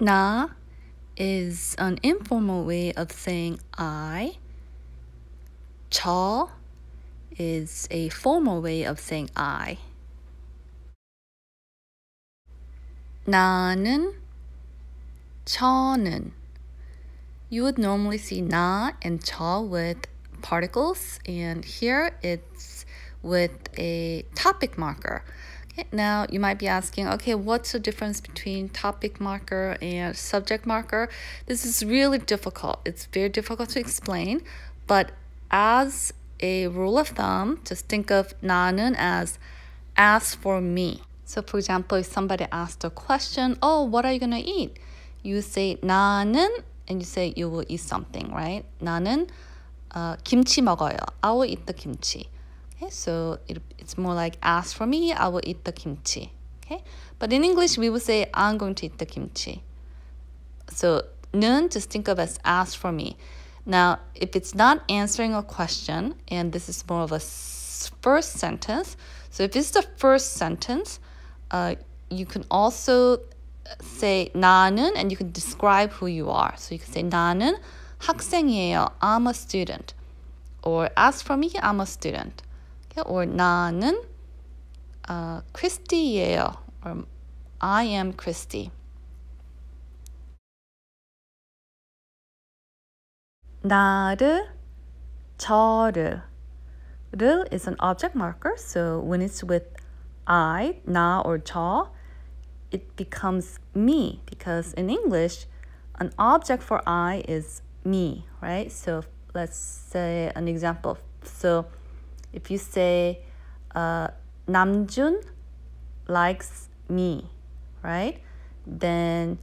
Na is an informal way of saying I. Cha is a formal way of saying I. 나는 저는 You would normally see na and cha with particles and here it's with a topic marker. Now you might be asking, okay, what's the difference between topic marker and subject marker? This is really difficult. It's very difficult to explain, but as a rule of thumb, just think of 나는 as as for me. So for example, if somebody asked a question, oh, what are you going to eat? You say 나는 and you say you will eat something, right? 나는 uh, 김치 먹어요. I will eat the kimchi. Okay, so it, it's more like ask for me, I will eat the kimchi. Okay, but in English we will say I'm going to eat the kimchi. So nun just think of as ask for me. Now, if it's not answering a question, and this is more of a first sentence, so if it's the first sentence, uh, you can also uh, say 나는 and you can describe who you are. So you can say 나는 학생이에요. I'm a student. Or ask for me, I'm a student or 나는 어, 크리스티예요. or I am Christy. 나를 저를 를 is an object marker so when it's with I, na or 저 it becomes me because in English an object for I is me, right? So let's say an example. So if you say uh, Namjoon likes me, right? Then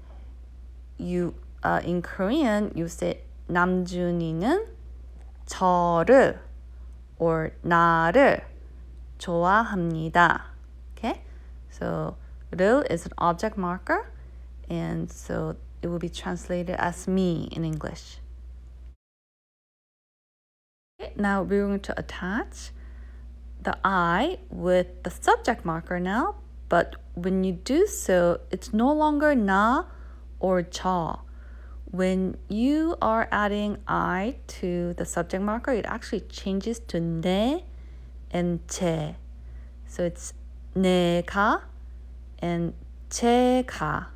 you uh, in Korean you say 남준이는 저를 or 나를 좋아합니다. Okay? So 를 is an object marker and so it will be translated as me in English now we're going to attach the I with the subject marker now, but when you do so, it's no longer na or cha. When you are adding I to the subject marker, it actually changes to ne and che. So it's ne ka and cheka.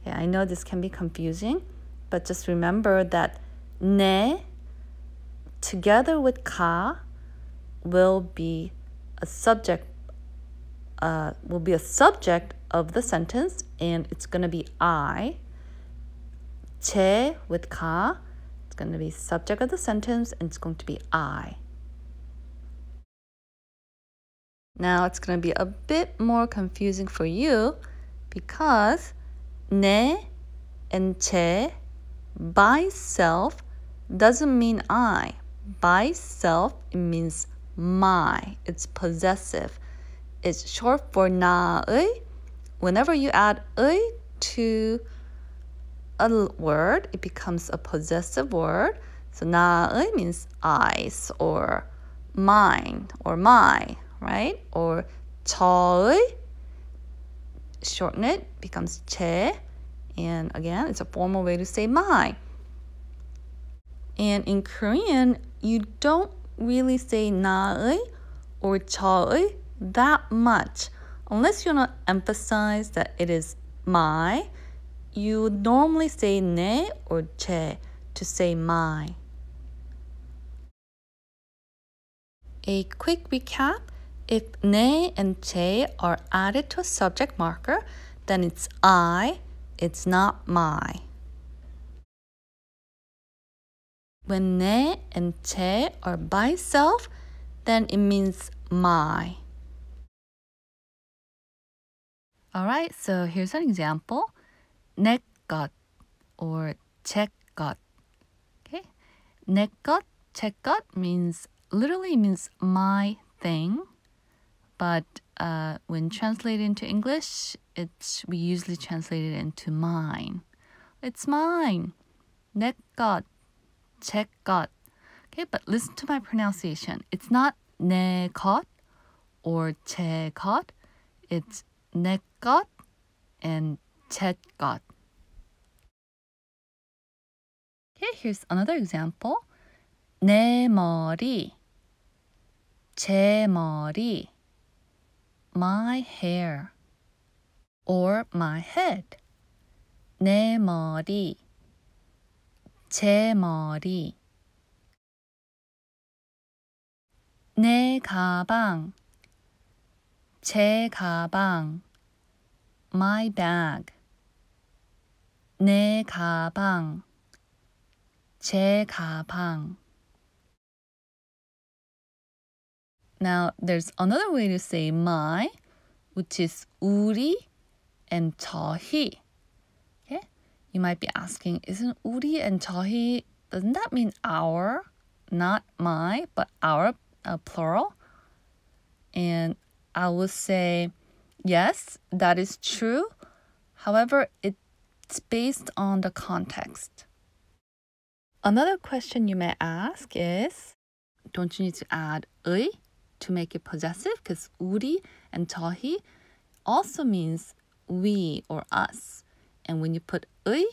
Okay, I know this can be confusing, but just remember that ne together with ka will be a subject uh, will be a subject of the sentence and it's going to be I. Che with ka, it's going to be subject of the sentence and it's going to be I. Now it's going to be a bit more confusing for you because ne and che by itself doesn't mean I, by self, it means my. It's possessive. It's short for na'i. Whenever you add i to a word, it becomes a possessive word. So na'i means eyes or mine or my, right? Or cha'i, shorten it, becomes che. And again, it's a formal way to say my. And in Korean, you don't really say 나의 or cha that much unless you not emphasize that it is my you would normally say ne or che to say my a quick recap if ne and che are added to a subject marker then it's i it's not my When ne and che are by itself, then it means my. Alright, so here's an example. 내것 or 제 것. Okay? 내 것, 제것 means literally means my thing, but uh, when translated into English, it's we usually translate it into mine. It's mine. 내 것 check got. Okay, but listen to my pronunciation. It's not 내 got or 제 got. It's 내 got and 제 got. Okay, here's another example. 내 머리, 제 머리, my hair, or my head. 내 머리, 제 머리 내 가방 제 가방 my bag 내 가방 제 가방 Now there's another way to say my which is 우리 and 저희 You might be asking, isn't 우리 and 저희, doesn't that mean our? Not my, but our, uh, plural? And I will say, yes, that is true. However, it's based on the context. Another question you may ask is, don't you need to add 의 to make it possessive? Because 우리 and 저희 also means we or us. And when you put 의,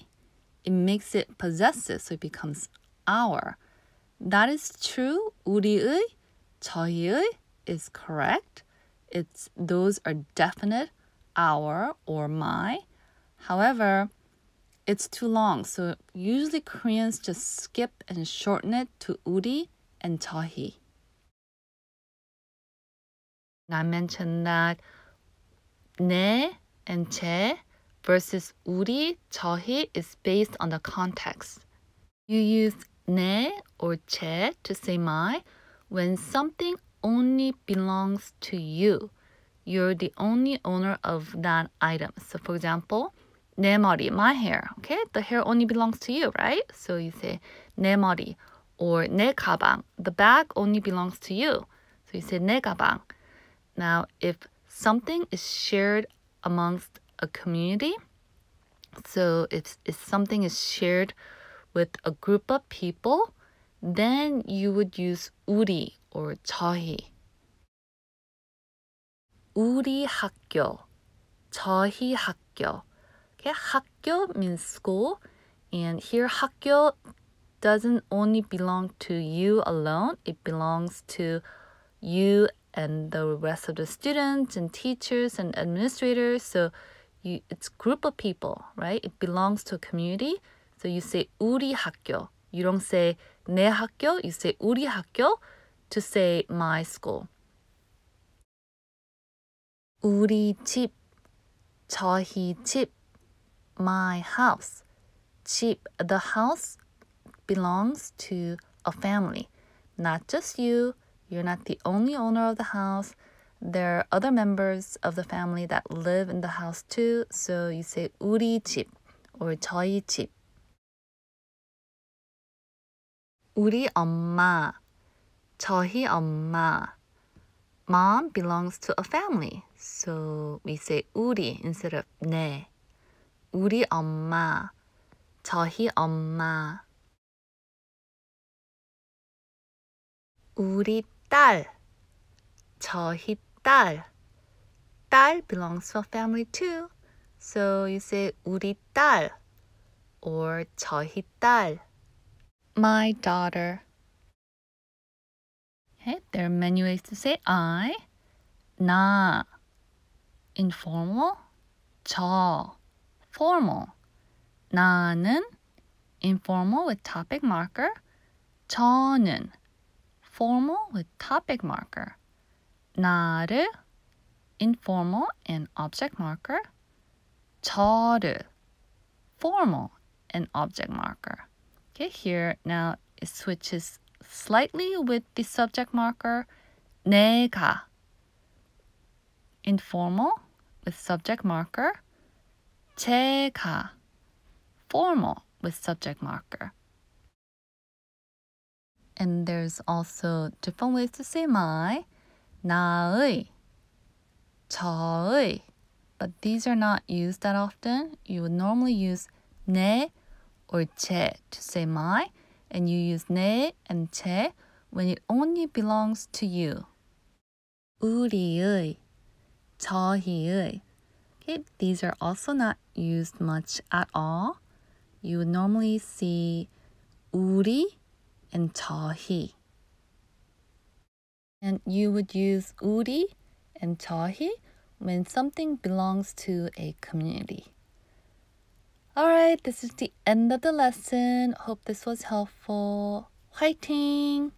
it makes it possessive, so it becomes our. That is true. 우리의, 저희의 is correct. It's those are definite our or my. However, it's too long, so usually Koreans just skip and shorten it to 우리 and 저희. I mentioned that 네 and 제 versus 우리, 저희 is based on the context. You use 내 or 제 to say my when something only belongs to you. You're the only owner of that item. So for example, 내 머리, my hair. Okay? The hair only belongs to you, right? So you say 내 머리 or 내 가방. The bag only belongs to you. So you say 내 가방. Now, if something is shared amongst a community. So if, if something is shared with a group of people, then you would use 우리 or 저희. 우리 학교, 저희 학교. Okay, 학교 means school, and here 학교 doesn't only belong to you alone, it belongs to you and the rest of the students and teachers and administrators. So you, it's group of people, right? It belongs to a community. So you say 우리 학교. You don't say 내 학교. You say 우리 학교 to say my school. 우리 집, 저희 집, my house. 집, the house belongs to a family, not just you. You're not the only owner of the house. There are other members of the family that live in the house too, so you say 우리 집 or 저희 집. 우리 엄마, 저희 엄마. Mom belongs to a family, so we say 우리 instead of 네. 우리 엄마, 저희 엄마. 우리 딸, 저희 딸. 딸. 딸 belongs to a family too. So you say 우리 딸 or 저희 딸. My daughter. Okay, there are many ways to say I. 나 informal 저 formal 나는 informal with topic marker 저는 formal with topic marker 나르, informal and object marker 저르, formal and object marker okay here now it switches slightly with the subject marker 내가 informal with subject marker 제가 formal with subject marker and there's also different ways to say my 나의, 저의. But these are not used that often. You would normally use 내 or che to say my, and you use 내 and che when it only belongs to you. 우리의, 저희의. Okay, these are also not used much at all. You would normally see 우리 and 저희. And you would use 우리 and 저희 when something belongs to a community. Alright, this is the end of the lesson. Hope this was helpful. Fighting!